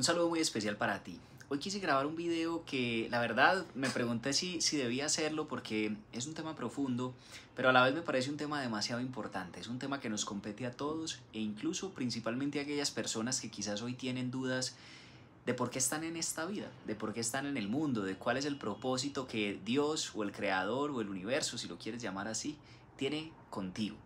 Un saludo muy especial para ti. Hoy quise grabar un video que la verdad me pregunté si, si debía hacerlo porque es un tema profundo, pero a la vez me parece un tema demasiado importante. Es un tema que nos compete a todos e incluso principalmente a aquellas personas que quizás hoy tienen dudas de por qué están en esta vida, de por qué están en el mundo, de cuál es el propósito que Dios o el Creador o el universo, si lo quieres llamar así, tiene contigo.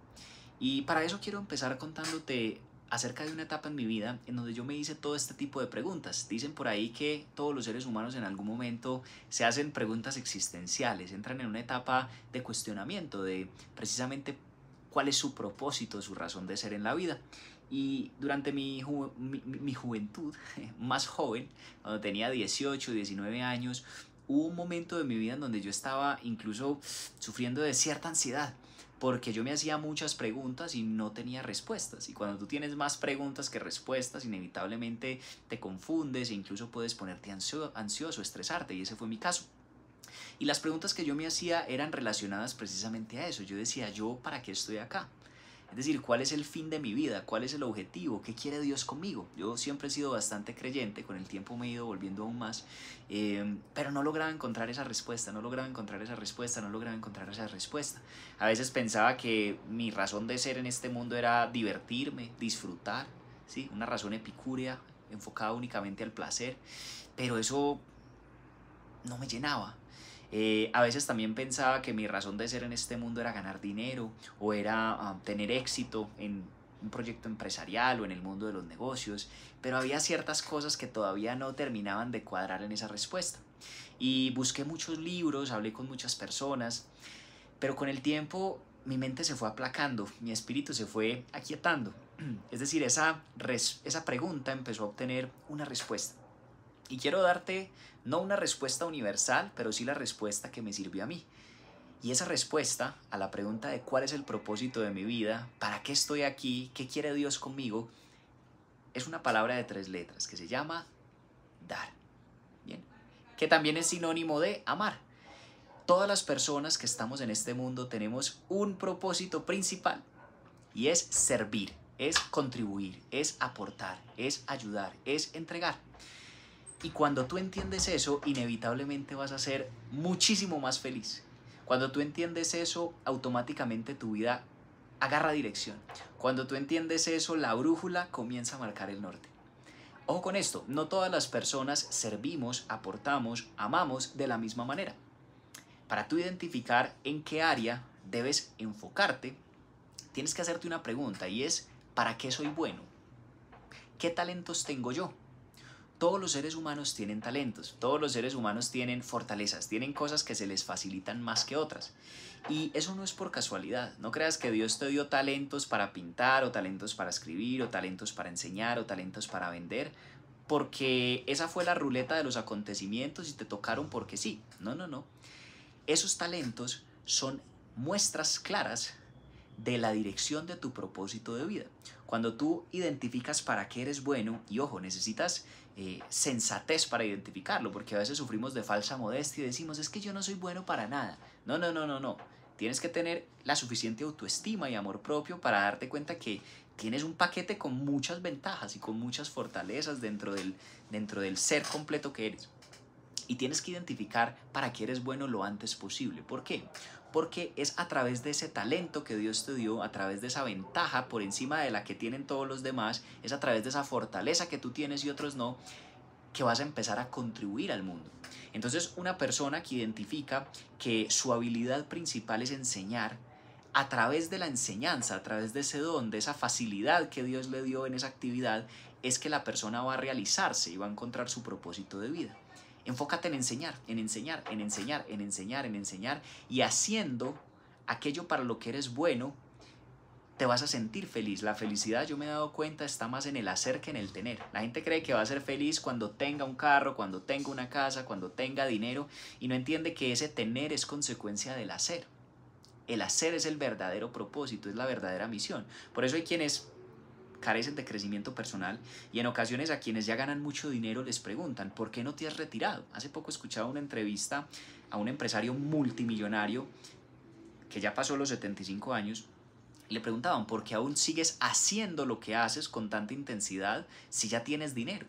Y para eso quiero empezar contándote acerca de una etapa en mi vida en donde yo me hice todo este tipo de preguntas. Dicen por ahí que todos los seres humanos en algún momento se hacen preguntas existenciales, entran en una etapa de cuestionamiento de precisamente cuál es su propósito, su razón de ser en la vida. Y durante mi, juventud, más joven, cuando tenía 18, 19 años, hubo un momento de mi vida en donde yo estaba incluso sufriendo de cierta ansiedad porque yo me hacía muchas preguntas y no tenía respuestas. Y cuando tú tienes más preguntas que respuestas, inevitablemente te confundes e incluso puedes ponerte ansioso, estresarte. Y ese fue mi caso. Y las preguntas que yo me hacía eran relacionadas precisamente a eso. Yo decía, ¿yo para qué estoy acá? Es decir, ¿cuál es el fin de mi vida? ¿Cuál es el objetivo? ¿Qué quiere Dios conmigo? Yo siempre he sido bastante creyente, con el tiempo me he ido volviendo aún más, em, pero no lograba encontrar esa respuesta, no lograba encontrar esa respuesta, no lograba encontrar esa respuesta. A veces pensaba que mi razón de ser en este mundo era divertirme, disfrutar, ¿sí? una razón epicúrea, enfocada únicamente al placer, pero eso no me llenaba, eh, a veces también pensaba que mi razón de ser en este mundo era ganar dinero o era ah, tener éxito en un proyecto empresarial o en el mundo de los negocios, pero había ciertas cosas que todavía no terminaban de cuadrar en esa respuesta. Y busqué muchos libros, hablé con muchas personas, pero con el tiempo mi mente se fue aplacando, mi espíritu se fue aquietando. Es decir, esa, esa pregunta empezó a obtener una respuesta. Y quiero darte no una respuesta universal, pero sí la respuesta que me sirvió a mí. Y esa respuesta a la pregunta de cuál es el propósito de mi vida, para qué estoy aquí, qué quiere Dios conmigo, es una palabra de tres letras que se llama dar. Bien. Que también es sinónimo de amar. Todas las personas que estamos en este mundo tenemos un propósito principal y es servir, es contribuir, es aportar, es ayudar, es entregar. Y cuando tú entiendes eso, inevitablemente vas a ser muchísimo más feliz. Cuando tú entiendes eso, automáticamente tu vida agarra dirección. Cuando tú entiendes eso, la brújula comienza a marcar el norte. Ojo con esto, no todas las personas servimos, aportamos, amamos de la misma manera. Para tú identificar en qué área debes enfocarte, tienes que hacerte una pregunta y es, ¿para qué soy bueno? ¿Qué talentos tengo yo? todos los seres humanos tienen talentos, todos los seres humanos tienen fortalezas, tienen cosas que se les facilitan más que otras. Y eso no es por casualidad, no creas que Dios te dio talentos para pintar o talentos para escribir o talentos para enseñar o talentos para vender, porque esa fue la ruleta de los acontecimientos y te tocaron porque sí. No, no, no. Esos talentos son muestras claras de la dirección de tu propósito de vida. Cuando tú identificas para qué eres bueno, y ojo, necesitas eh, sensatez para identificarlo, porque a veces sufrimos de falsa modestia y decimos, es que yo no soy bueno para nada. No, no, no, no, no. Tienes que tener la suficiente autoestima y amor propio para darte cuenta que tienes un paquete con muchas ventajas y con muchas fortalezas dentro del, dentro del ser completo que eres y tienes que identificar para qué eres bueno lo antes posible. ¿Por qué? Porque es a través de ese talento que Dios te dio, a través de esa ventaja por encima de la que tienen todos los demás, es a través de esa fortaleza que tú tienes y otros no, que vas a empezar a contribuir al mundo. Entonces, una persona que identifica que su habilidad principal es enseñar, a través de la enseñanza, a través de ese don, de esa facilidad que Dios le dio en esa actividad, es que la persona va a realizarse y va a encontrar su propósito de vida. Enfócate en enseñar, en enseñar, en enseñar, en enseñar, en enseñar y haciendo aquello para lo que eres bueno, te vas a sentir feliz. La felicidad, yo me he dado cuenta, está más en el hacer que en el tener. La gente cree que va a ser feliz cuando tenga un carro, cuando tenga una casa, cuando tenga dinero y no entiende que ese tener es consecuencia del hacer. El hacer es el verdadero propósito, es la verdadera misión. Por eso hay quienes carecen de crecimiento personal y en ocasiones a quienes ya ganan mucho dinero les preguntan, ¿por qué no te has retirado? Hace poco escuchaba una entrevista a un empresario multimillonario que ya pasó los 75 años le preguntaban, ¿por qué aún sigues haciendo lo que haces con tanta intensidad si ya tienes dinero?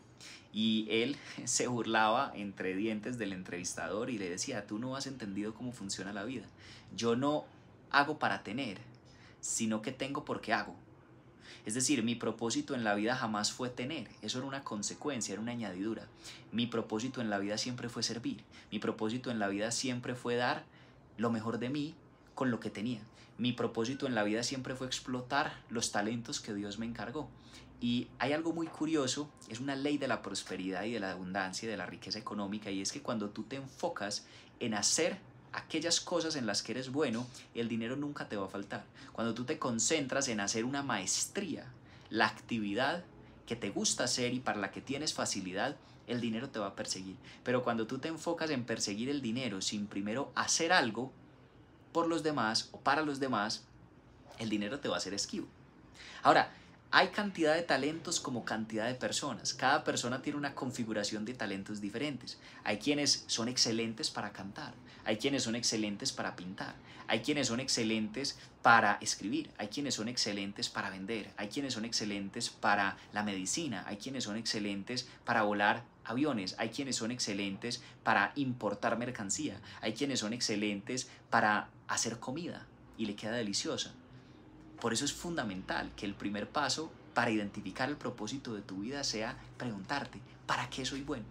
Y él se burlaba entre dientes del entrevistador y le decía, tú no has entendido cómo funciona la vida. Yo no hago para tener, sino que tengo porque hago. Es decir, mi propósito en la vida jamás fue tener, eso era una consecuencia, era una añadidura. Mi propósito en la vida siempre fue servir, mi propósito en la vida siempre fue dar lo mejor de mí con lo que tenía. Mi propósito en la vida siempre fue explotar los talentos que Dios me encargó. Y hay algo muy curioso, es una ley de la prosperidad y de la abundancia y de la riqueza económica, y es que cuando tú te enfocas en hacer aquellas cosas en las que eres bueno, el dinero nunca te va a faltar. Cuando tú te concentras en hacer una maestría, la actividad que te gusta hacer y para la que tienes facilidad, el dinero te va a perseguir. Pero cuando tú te enfocas en perseguir el dinero sin primero hacer algo por los demás o para los demás, el dinero te va a ser esquivo. Ahora, hay cantidad de talentos como cantidad de personas. Cada persona tiene una configuración de talentos diferentes. Hay quienes son excelentes para cantar, hay quienes son excelentes para pintar, hay quienes son excelentes para escribir, hay quienes son excelentes para vender, hay quienes son excelentes para la medicina, hay quienes son excelentes para volar aviones, hay quienes son excelentes para importar mercancía, hay quienes son excelentes para hacer comida y le queda deliciosa por eso es fundamental que el primer paso para identificar el propósito de tu vida sea preguntarte, ¿para qué soy bueno?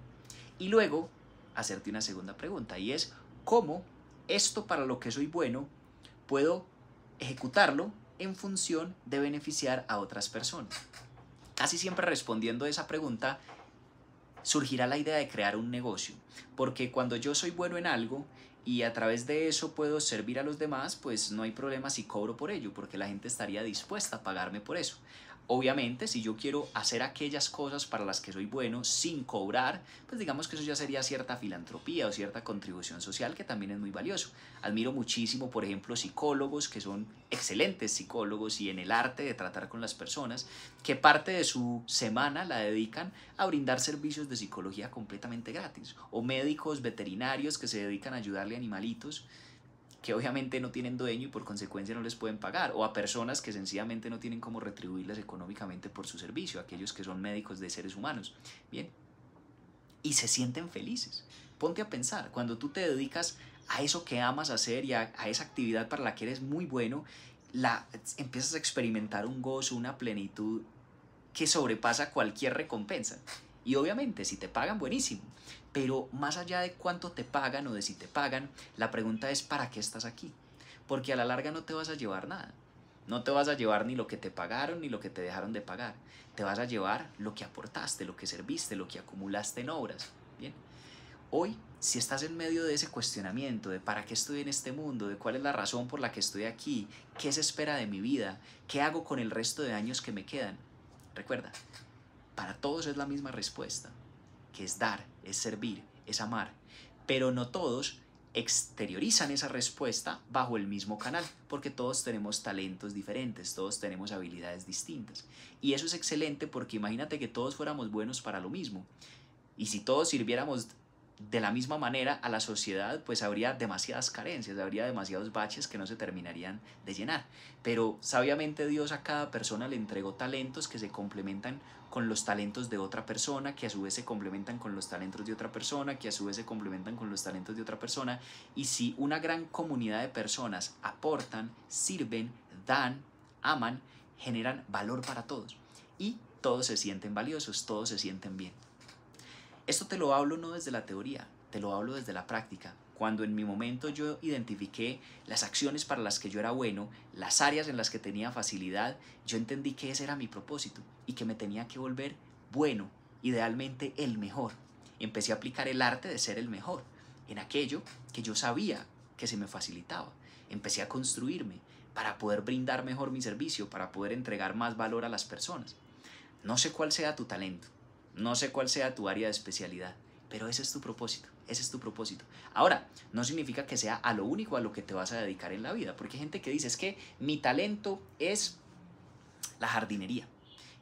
Y luego hacerte una segunda pregunta y es, ¿cómo esto para lo que soy bueno puedo ejecutarlo en función de beneficiar a otras personas? Casi siempre respondiendo esa pregunta surgirá la idea de crear un negocio, porque cuando yo soy bueno en algo, y a través de eso puedo servir a los demás, pues no hay problema si cobro por ello, porque la gente estaría dispuesta a pagarme por eso. Obviamente, si yo quiero hacer aquellas cosas para las que soy bueno sin cobrar, pues digamos que eso ya sería cierta filantropía o cierta contribución social que también es muy valioso. Admiro muchísimo, por ejemplo, psicólogos que son excelentes psicólogos y en el arte de tratar con las personas, que parte de su semana la dedican a brindar servicios de psicología completamente gratis, o médicos veterinarios que se dedican a ayudarle a animalitos que obviamente no tienen dueño y por consecuencia no les pueden pagar, o a personas que sencillamente no tienen cómo retribuirlas económicamente por su servicio, aquellos que son médicos de seres humanos. Bien, y se sienten felices. Ponte a pensar, cuando tú te dedicas a eso que amas hacer y a, a esa actividad para la que eres muy bueno, la, empiezas a experimentar un gozo, una plenitud que sobrepasa cualquier recompensa. Y obviamente, si te pagan, buenísimo. Pero más allá de cuánto te pagan o de si te pagan, la pregunta es ¿para qué estás aquí? Porque a la larga no te vas a llevar nada. No te vas a llevar ni lo que te pagaron ni lo que te dejaron de pagar. Te vas a llevar lo que aportaste, lo que serviste, lo que acumulaste en obras. Bien. Hoy, si estás en medio de ese cuestionamiento de para qué estoy en este mundo, de cuál es la razón por la que estoy aquí, qué se espera de mi vida, qué hago con el resto de años que me quedan, recuerda, para todos es la misma respuesta, que es dar, es servir, es amar, pero no todos exteriorizan esa respuesta bajo el mismo canal, porque todos tenemos talentos diferentes, todos tenemos habilidades distintas. Y eso es excelente porque imagínate que todos fuéramos buenos para lo mismo. Y si todos sirviéramos de la misma manera a la sociedad, pues habría demasiadas carencias, habría demasiados baches que no se terminarían de llenar. Pero sabiamente Dios a cada persona le entregó talentos que se complementan con los talentos de otra persona, que a su vez se complementan con los talentos de otra persona, que a su vez se complementan con los talentos de otra persona. Y si una gran comunidad de personas aportan, sirven, dan, aman, generan valor para todos. Y todos se sienten valiosos, todos se sienten bien. Esto te lo hablo no desde la teoría, te lo hablo desde la práctica. Cuando en mi momento yo identifiqué las acciones para las que yo era bueno, las áreas en las que tenía facilidad, yo entendí que ese era mi propósito y que me tenía que volver bueno, idealmente el mejor. Empecé a aplicar el arte de ser el mejor en aquello que yo sabía que se me facilitaba. Empecé a construirme para poder brindar mejor mi servicio, para poder entregar más valor a las personas. No sé cuál sea tu talento, no sé cuál sea tu área de especialidad, pero ese es tu propósito, ese es tu propósito. Ahora, no significa que sea a lo único a lo que te vas a dedicar en la vida, porque hay gente que dice, es que mi talento es la jardinería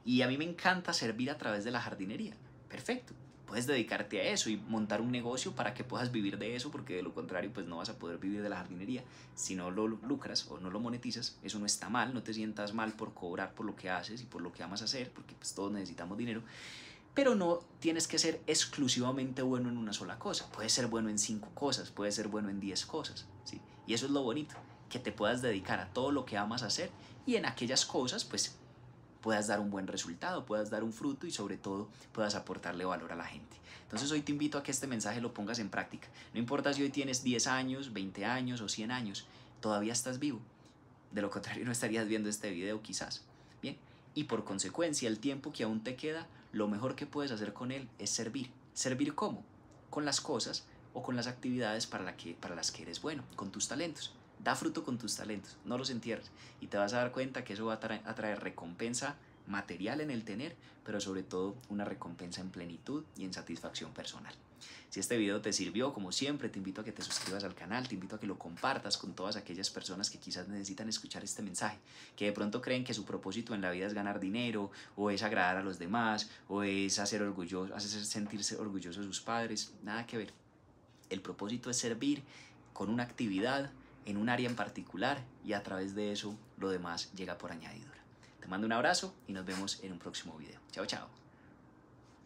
y a mí me encanta servir a través de la jardinería. Perfecto, puedes dedicarte a eso y montar un negocio para que puedas vivir de eso, porque de lo contrario pues no vas a poder vivir de la jardinería. Si no lo lucras o no lo monetizas, eso no está mal, no te sientas mal por cobrar por lo que haces y por lo que amas hacer, porque pues todos necesitamos dinero pero no tienes que ser exclusivamente bueno en una sola cosa. Puedes ser bueno en cinco cosas, puedes ser bueno en diez cosas, ¿sí? Y eso es lo bonito, que te puedas dedicar a todo lo que amas hacer y en aquellas cosas, pues, puedas dar un buen resultado, puedas dar un fruto y sobre todo puedas aportarle valor a la gente. Entonces hoy te invito a que este mensaje lo pongas en práctica. No importa si hoy tienes 10 años, 20 años o 100 años, todavía estás vivo. De lo contrario no estarías viendo este video quizás. Bien, y por consecuencia el tiempo que aún te queda lo mejor que puedes hacer con él es servir. ¿Servir cómo? Con las cosas o con las actividades para, que, para las que eres bueno, con tus talentos. Da fruto con tus talentos, no los entierres. Y te vas a dar cuenta que eso va a traer recompensa material en el tener, pero sobre todo una recompensa en plenitud y en satisfacción personal. Si este video te sirvió, como siempre, te invito a que te suscribas al canal, te invito a que lo compartas con todas aquellas personas que quizás necesitan escuchar este mensaje, que de pronto creen que su propósito en la vida es ganar dinero, o es agradar a los demás, o es hacer, orgulloso, hacer sentirse orgulloso a sus padres. Nada que ver. El propósito es servir con una actividad en un área en particular y a través de eso lo demás llega por añadidura. Te mando un abrazo y nos vemos en un próximo video. Chao, chao.